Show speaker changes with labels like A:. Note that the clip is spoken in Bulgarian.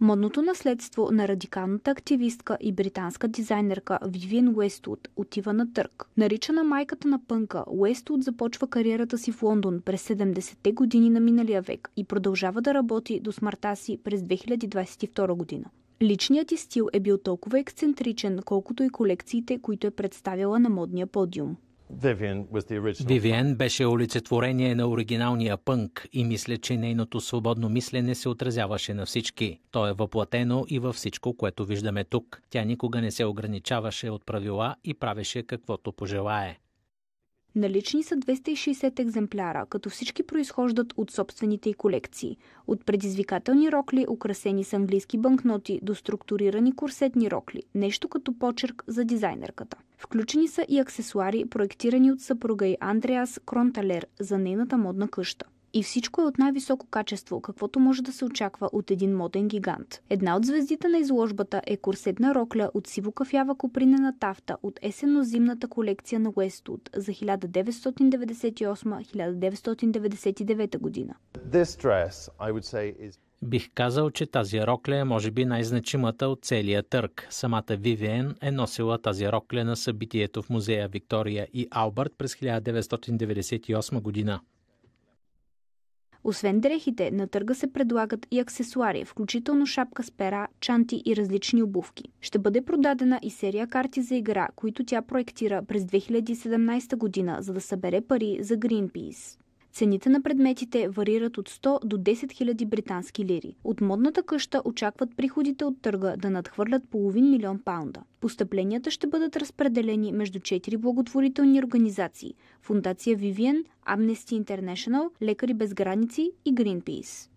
A: Модното наследство на радикалната активистка и британска дизайнерка Вивиен Уестуд отива на търк. Наричана майката на пънка, Уестуд започва кариерата си в Лондон през 70-те години на миналия век и продължава да работи до смъртта си през 2022 година. Личният ти стил е бил толкова ексцентричен, колкото и колекциите, които е представила на модния подиум.
B: Вивиен беше олицетворение на оригиналния пънк и мисля, че нейното свободно мислене се отразяваше на всички. То е въплатено и във всичко, което виждаме тук. Тя никога не се ограничаваше от правила и правеше каквото пожелае.
A: Налични са 260 екземпляра, като всички произхождат от собствените й колекции. От предизвикателни рокли, украсени с английски банкноти, до структурирани корсетни рокли, нещо като почерк за дизайнерката. Включени са и аксесуари, проектирани от съпруга й Андреас Кронталер за нейната модна къща. И всичко е от най-високо качество, каквото може да се очаква от един моден гигант. Една от звездите на изложбата е корсетна рокля от сиво кафява копринена тафта от есенно-зимната колекция на Уестуд за 1998-1999 година.
B: Бих казал, че тази рокля е може би най-значимата от целия търг. Самата Вивиен е носила тази рокля на събитието в музея Виктория и Албърт през 1998 година.
A: Освен дрехите, на търга се предлагат и аксесуари, включително шапка с пера, чанти и различни обувки. Ще бъде продадена и серия карти за игра, които тя проектира през 2017 година, за да събере пари за Greenpeace. Цените на предметите варират от 100 до 10 000 британски лири. От модната къща очакват приходите от търга да надхвърлят половин милион паунда. Постъпленията ще бъдат разпределени между 4 благотворителни организации – Фундация Vivian, Amnesty International, Лекари без граници и Greenpeace.